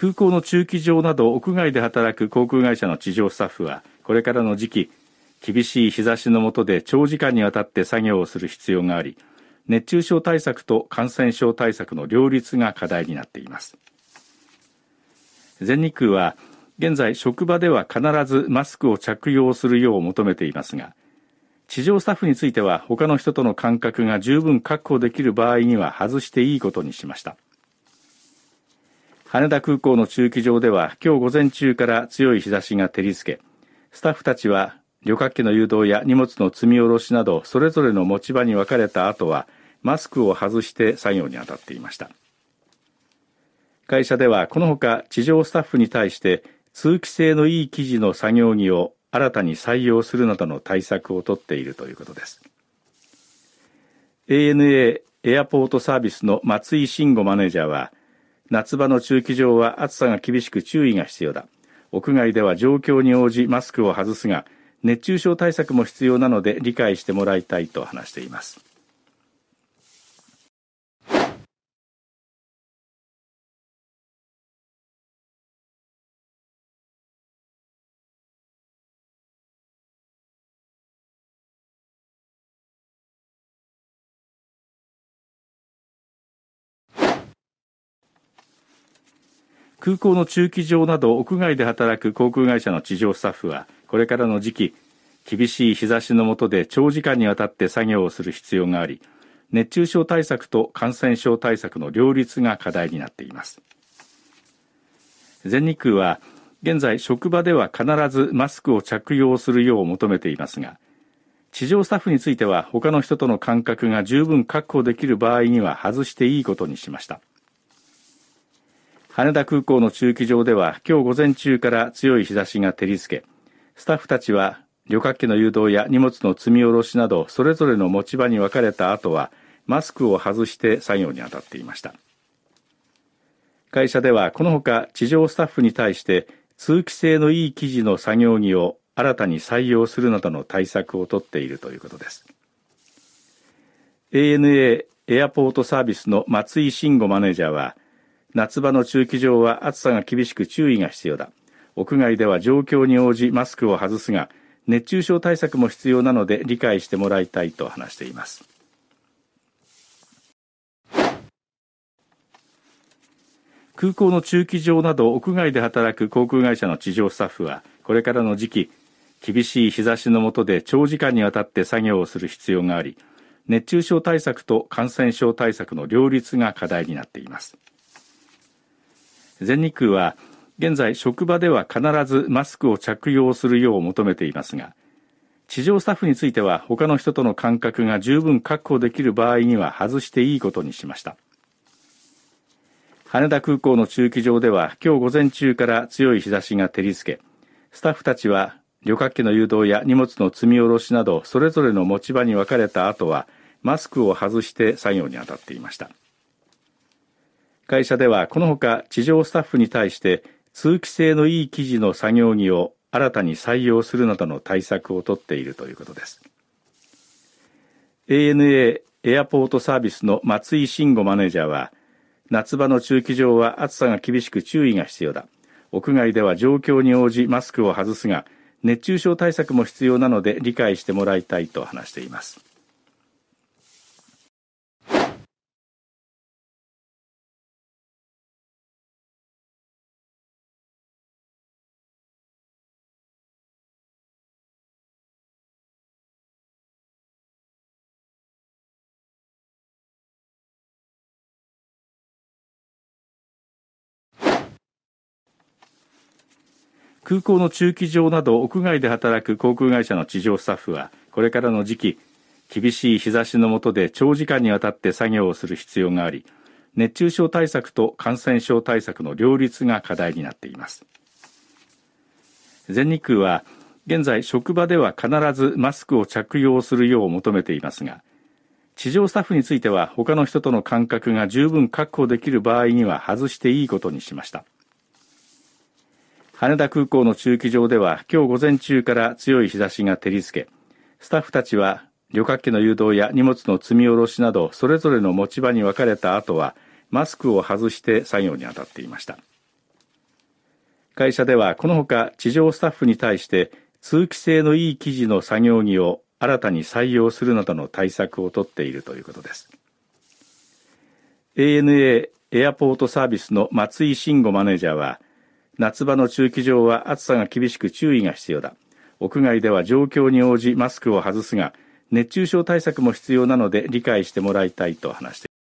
空港の駐機場など屋外で働く航空会社の地上スタッフはこれからの時期厳しい日差しの下で長時間にわたって作業をする必要があり熱中症対策と感染症対策の両立が課題になっています全日空は現在職場では必ずマスクを着用するよう求めていますが地上スタッフについては他の人との間隔が十分確保できる場合には外していいことにしました羽田空港の駐機場では今日午前中から強い日差しが照りつけスタッフたちは旅客機の誘導や荷物の積み下ろしなどそれぞれの持ち場に分かれた後はマスクを外して作業に当たっていました会社ではこのほか地上スタッフに対して通気性のいい生地の作業着を新たに採用するなどの対策を取っているということです ANA エアポートサービスの松井慎吾マネージャーは夏場の駐機場は暑さが厳しく注意が必要だ屋外では状況に応じマスクを外すが熱中症対策も必要なので理解してもらいたいと話しています空港の駐機場など屋外で働く航空会社の地上スタッフはこれからの時期厳しい日差しの下で長時間にわたって作業をする必要があり熱中症対策と感染症対策の両立が課題になっています全日空は現在職場では必ずマスクを着用するよう求めていますが地上スタッフについては他の人との間隔が十分確保できる場合には外していいことにしました羽田空港の駐機場では今日午前中から強い日差しが照りつけスタッフたちは旅客機の誘導や荷物の積み下ろしなどそれぞれの持ち場に分かれた後はマスクを外して作業に当たっていました会社ではこのほか地上スタッフに対して通気性のいい生地の作業着を新たに採用するなどの対策を取っているということです ANA エアポートサービスの松井慎吾マネージャーは夏場の駐機場は暑さが厳しく注意が必要だ屋外では状況に応じマスクを外すが熱中症対策も必要なので理解してもらいたいと話しています空港の駐機場など屋外で働く航空会社の地上スタッフはこれからの時期厳しい日差しの下で長時間にわたって作業をする必要があり熱中症対策と感染症対策の両立が課題になっています。全日空は現在職場では必ずマスクを着用するよう求めていますが地上スタッフについては他の人との間隔が十分確保できる場合には外していいことにしました羽田空港の駐機場では今日午前中から強い日差しが照りつけスタッフたちは旅客機の誘導や荷物の積み下ろしなどそれぞれの持ち場に分かれた後はマスクを外して作業に当たっていました会社ではこのほか地上スタッフに対して通気性のいい生地の作業着を新たに採用するなどの対策をとっているということです ANA エアポートサービスの松井慎吾マネージャーは夏場の駐機場は暑さが厳しく注意が必要だ屋外では状況に応じマスクを外すが熱中症対策も必要なので理解してもらいたいと話しています空港の駐機場など屋外で働く航空会社の地上スタッフはこれからの時期厳しい日差しの下で長時間にわたって作業をする必要があり熱中症対策と感染症対策の両立が課題になっています全日空は現在職場では必ずマスクを着用するよう求めていますが地上スタッフについては他の人との間隔が十分確保できる場合には外していいことにしました羽田空港の駐機場では今日午前中から強い日差しが照りつけスタッフたちは旅客機の誘導や荷物の積み下ろしなどそれぞれの持ち場に分かれた後はマスクを外して作業に当たっていました会社ではこのほか地上スタッフに対して通気性のいい生地の作業着を新たに採用するなどの対策を取っているということです ANA エアポートサービスの松井慎吾マネージャーは夏場の駐機場は暑さが厳しく注意が必要だ屋外では状況に応じマスクを外すが熱中症対策も必要なので理解してもらいたいと話しています